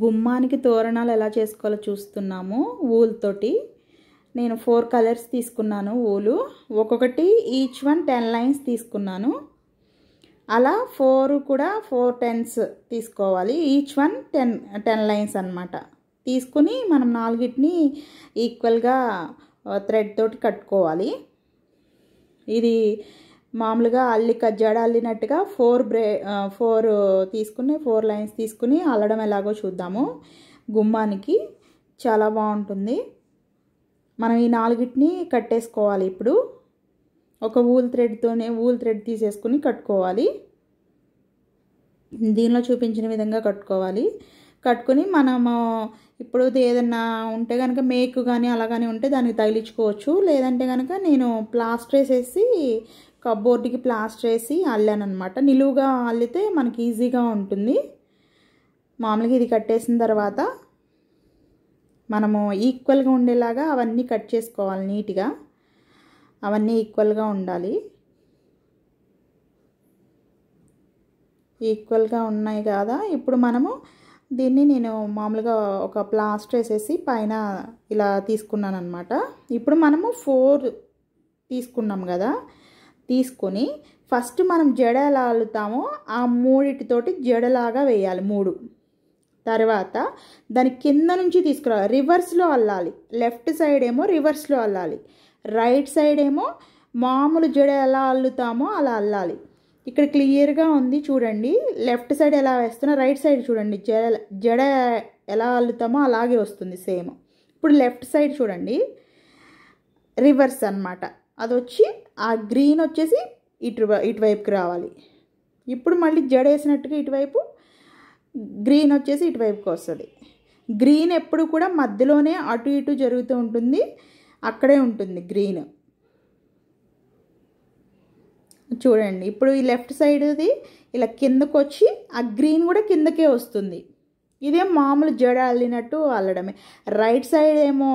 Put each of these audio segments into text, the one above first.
గుమ్మానికి తోరణాలు ఎలా చేసుకోవాలో చూస్తున్నాము ఊల్తోటి నేను ఫోర్ కలర్స్ తీసుకున్నాను ఊలు ఒక్కొక్కటి ఈచ్ వన్ టెన్ లైన్స్ తీసుకున్నాను అలా ఫోర్ కూడా ఫోర్ టెన్స్ తీసుకోవాలి each one ten ten lines అనమాట తీసుకుని మనం నాలుగిటిని ఈక్వల్గా థ్రెడ్ తోటి కట్టుకోవాలి ఇది మామూలుగా అల్లి కజ్జాడ అల్లినట్టుగా ఫోర్ బ్రే ఫోర్ తీసుకుని ఫోర్ లైన్స్ తీసుకుని అల్లడం ఎలాగో చూద్దాము గుమ్మానికి చాలా బాగుంటుంది మనం ఈ నాలుగిటిని కట్టేసుకోవాలి ఇప్పుడు ఒక ఊల్ థ్రెడ్తోనే ఊల్ థ్రెడ్ తీసేసుకుని కట్టుకోవాలి దీనిలో చూపించిన విధంగా కట్టుకోవాలి కట్టుకుని మనము ఇప్పుడు ఏదన్నా ఉంటే కనుక మేక్ కానీ అలా కానీ ఉంటే దానికి తగిలించుకోవచ్చు లేదంటే కనుక నేను ప్లాస్టర్ వేసేసి కప్బోర్డ్కి ప్లాస్టర్ వేసి అల్లానమాట నిలువుగా అల్లితే మనకి ఈజీగా ఉంటుంది మామూలుగా ఇది కట్టేసిన తర్వాత మనము ఈక్వల్గా ఉండేలాగా అవన్నీ కట్ చేసుకోవాలి నీట్గా అవన్నీ ఈక్వల్గా ఉండాలి ఈక్వల్గా ఉన్నాయి కదా ఇప్పుడు మనము దీన్ని నేను మామూలుగా ఒక ప్లాస్టర్ వేసేసి పైన ఇలా తీసుకున్నాను అనమాట ఇప్పుడు మనము ఫోర్ తీసుకున్నాం కదా తీసుకొని ఫస్ట్ మనం జడ ఎలా అల్లుతామో ఆ మూడిటితోటి జడలాగా వేయాలి మూడు తర్వాత దాని కింద నుంచి తీసుకురావాలి రివర్స్లో అల్లాలి లెఫ్ట్ సైడ్ ఏమో రివర్స్లో అల్లాలి రైట్ సైడ్ ఏమో మామూలు జడ ఎలా అల్లుతామో అలా అల్లాలి ఇక్కడ క్లియర్గా ఉంది చూడండి లెఫ్ట్ సైడ్ ఎలా వేస్తున్నా రైట్ సైడ్ చూడండి జడ జడ ఎలా అల్లుతామో అలాగే వస్తుంది సేమ్ ఇప్పుడు లెఫ్ట్ సైడ్ చూడండి రివర్స్ అనమాట అది వచ్చి ఆ గ్రీన్ వచ్చేసి ఇటు ఇటువైపుకి రావాలి ఇప్పుడు మళ్ళీ జడ వేసినట్టుగా ఇటువైపు గ్రీన్ వచ్చేసి ఇటువైపుకి వస్తుంది గ్రీన్ ఎప్పుడు కూడా మధ్యలోనే అటు ఇటు జరుగుతూ ఉంటుంది అక్కడే ఉంటుంది గ్రీన్ చూడండి ఇప్పుడు ఈ లెఫ్ట్ సైడ్ది ఇలా కిందకు వచ్చి ఆ గ్రీన్ కూడా కిందకే వస్తుంది ఇదే మామూలు జడ అల్లినట్టు అల్లడమే రైట్ సైడ్ ఏమో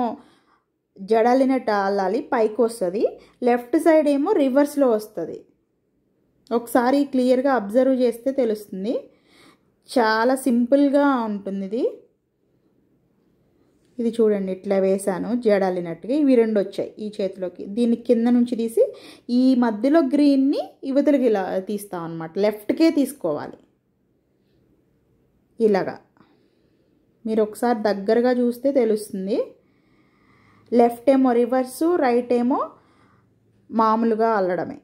జడలినట్టు అల్లాలి పైకి వస్తుంది లెఫ్ట్ సైడ్ ఏమో రివర్స్లో వస్తుంది ఒకసారి క్లియర్గా అబ్జర్వ్ చేస్తే తెలుస్తుంది చాలా సింపుల్గా ఉంటుంది ఇది ఇది చూడండి ఇట్లా వేశాను జడలినట్టుగా ఇవి రెండు వచ్చాయి ఈ చేతిలోకి దీన్ని కింద నుంచి తీసి ఈ మధ్యలో గ్రీన్ని ఇవతలకి ఇలా తీస్తాం అనమాట లెఫ్ట్కే తీసుకోవాలి ఇలాగా మీరు ఒకసారి దగ్గరగా చూస్తే తెలుస్తుంది లెఫ్ట్ ఏమో రివర్సు రైట్ ఏమో మామూలుగా అల్లడమే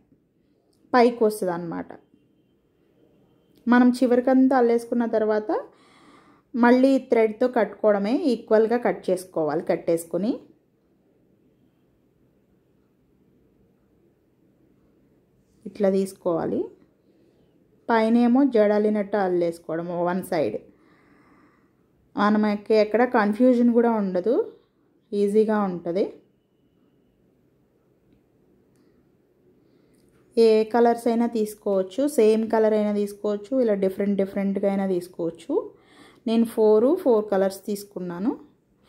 పైకి వస్తుంది అన్నమాట మనం చివరికంతా అల్లేసుకున్న తర్వాత మళ్ళీ థ్రెడ్తో కట్టుకోవడమే ఈక్వల్గా కట్ చేసుకోవాలి కట్టేసుకొని ఇట్లా తీసుకోవాలి పైన ఏమో జడలినట్టు అల్లేసుకోవడం వన్ సైడ్ మనకి ఎక్కడ కన్ఫ్యూజన్ కూడా ఉండదు ఈజీగా ఉంటుంది ఏ కలర్స్ అయినా తీసుకోవచ్చు సేమ్ కలర్ అయినా తీసుకోవచ్చు ఇలా డిఫరెంట్ డిఫరెంట్గా అయినా తీసుకోవచ్చు నేను ఫోరు ఫోర్ కలర్స్ తీసుకున్నాను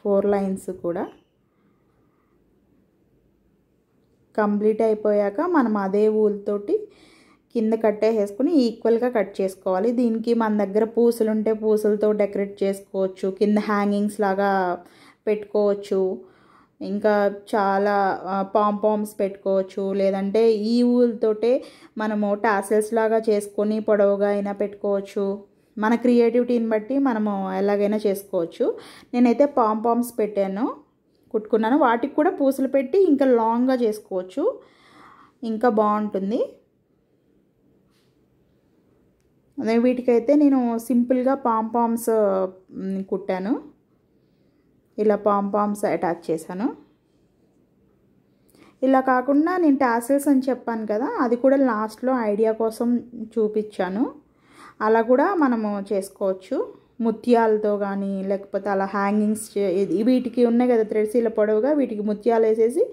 ఫోర్ లైన్స్ కూడా కంప్లీట్ అయిపోయాక మనం అదే ఊలుతోటి కింద కట్టేసేసుకుని ఈక్వల్గా కట్ చేసుకోవాలి దీనికి మన దగ్గర పూసలుంటే పూసలతో డెకరేట్ చేసుకోవచ్చు కింద హ్యాంగింగ్స్ లాగా పెట్టుకోవచ్చు ఇంకా చాలా పాంపామ్స్ పెట్టుకోవచ్చు లేదంటే ఈ ఊలతోటే మనము టాసెల్స్ లాగా చేసుకొని పొడవుగా అయినా పెట్టుకోవచ్చు మన క్రియేటివిటీని బట్టి మనము ఎలాగైనా చేసుకోవచ్చు నేనైతే పాంపామ్స్ పెట్టాను కుట్టుకున్నాను వాటికి కూడా పూసలు పెట్టి ఇంకా లాంగ్గా చేసుకోవచ్చు ఇంకా బాగుంటుంది వీటికైతే నేను సింపుల్గా పాంపామ్స్ కుట్టాను ఇలా పామ్ పామ్స్ అటాచ్ చేశాను ఇలా కాకుండా నేను టాసెల్స్ అని చెప్పాను కదా అది కూడా లాస్ట్లో ఐడియా కోసం చూపించాను అలా కూడా మనము చేసుకోవచ్చు ముత్యాలతో కానీ లేకపోతే అలా హ్యాంగింగ్స్ వీటికి ఉన్నాయి కదా థ్రెడ్స్ ఇలా పొడవుగా వీటికి ముత్యాలు వేసేసి